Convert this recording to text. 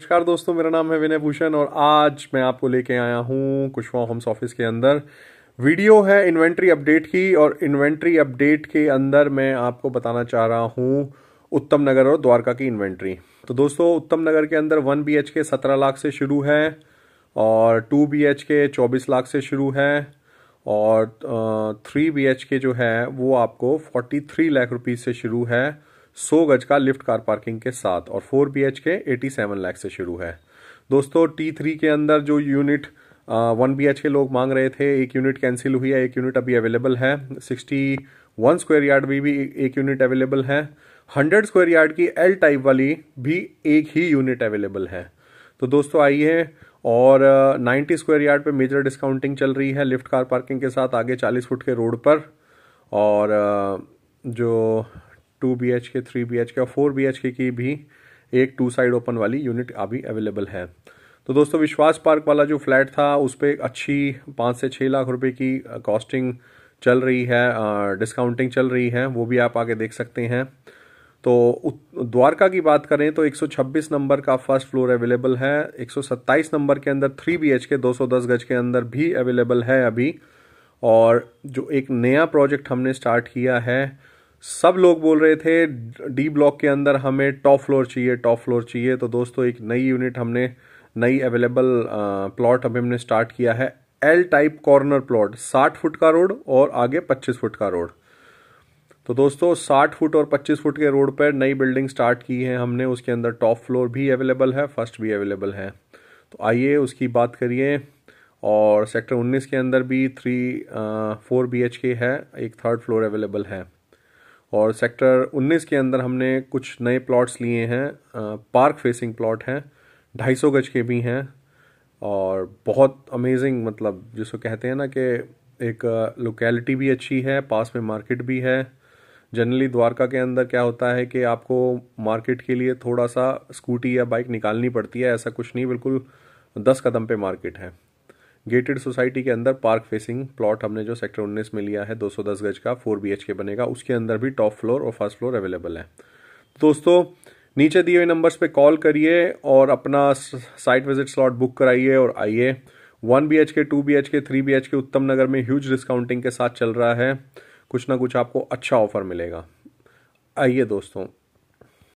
नमस्कार दोस्तों मेरा नाम है विनय भूषण और आज मैं आपको लेके आया हूँ कुशवा होम्स ऑफिस के अंदर वीडियो है इन्वेंट्री अपडेट की और इन्वेंट्री अपडेट के अंदर मैं आपको बताना चाह रहा हूँ उत्तम नगर और द्वारका की इन्वेंट्री तो दोस्तों उत्तम नगर के अंदर वन बी एच के सत्रह लाख से शुरू है और टू बी एच के चौबीस लाख से शुरू है और थ्री बी एच के जो है वो आपको फोर्टी थ्री लाख रुपीज़ से शुरू है 100 गज का लिफ्ट कार पार्किंग के साथ और 4 बी के 87 लाख से शुरू है दोस्तों टी थ्री के अंदर जो यूनिट वन बी के लोग मांग रहे थे एक यूनिट कैंसिल हुई है एक यूनिट अभी अवेलेबल है सिक्सटी वन स्क्वायर यार्ड भी, भी एक यूनिट अवेलेबल है हंड्रेड स्क्वायर यार्ड की एल टाइप वाली भी एक ही यूनिट अवेलेबल है तो दोस्तों आइए और नाइन्टी स्क्वायर यार्ड पे मेजर डिस्काउंटिंग चल रही है लिफ्ट कार पार्किंग के साथ आगे चालीस फुट के रोड पर और जो two B H K three B H K और फोर बी एच के की भी एक टू साइड ओपन वाली यूनिट अभी अवेलेबल है तो दोस्तों विश्वास पार्क वाला जो फ्लैट था उस पर अच्छी पाँच से छः लाख रुपए की कॉस्टिंग चल रही है डिस्काउंटिंग चल रही है वो भी आप आगे देख सकते हैं तो द्वारका की बात करें तो 126 नंबर का फर्स्ट फ्लोर अवेलेबल है 127 नंबर के अंदर थ्री बी के 210 गज के अंदर भी अवेलेबल है अभी और जो एक नया प्रोजेक्ट हमने स्टार्ट किया है सब लोग बोल रहे थे डी ब्लॉक के अंदर हमें टॉप फ्लोर चाहिए टॉप फ्लोर चाहिए तो दोस्तों एक नई यूनिट हमने नई अवेलेबल प्लॉट अभी हमने स्टार्ट किया है L type corner plot 60 foot का रोड और आगे 25 फुट का रोड तो दोस्तों 60 फुट और 25 फुट के रोड पर नई बिल्डिंग स्टार्ट की है हमने उसके अंदर टॉप फ्लोर भी अवेलेबल है फर्स्ट भी अवेलेबल है तो आइए उसकी बात करिए और सेक्टर 19 के अंदर भी थ्री फोर बी है एक थर्ड फ्लोर अवेलेबल है और सेक्टर 19 के अंदर हमने कुछ नए प्लॉट्स लिए हैं पार्क फेसिंग प्लॉट हैं ढाई सौ गज के भी हैं और बहुत अमेजिंग मतलब जिसको कहते हैं ना कि एक लोकेलिटी भी अच्छी है पास में मार्केट भी है जनरली द्वारका के अंदर क्या होता है कि आपको मार्केट के लिए थोड़ा सा स्कूटी या बाइक निकालनी पड़ती है ऐसा कुछ नहीं बिल्कुल दस कदम पे मार्केट है गेटेड सोसाइटी के अंदर पार्क फेसिंग प्लॉट हमने जो सेक्टर 19 में लिया है 210 गज का 4 के बनेगा उसके अंदर भी टॉप फ्लोर और फर्स्ट फ्लोर अवेलेबल है दोस्तों नीचे दिए हुए नंबर्स पे कॉल करिए और अपना साइट विजिट स्लॉट बुक कराइए और आइए one B H K two B H K three B H K Uttam नगर में ह्यूज डिस्काउंटिंग के साथ चल रहा है कुछ ना कुछ आपको अच्छा ऑफर मिलेगा आइए दोस्तों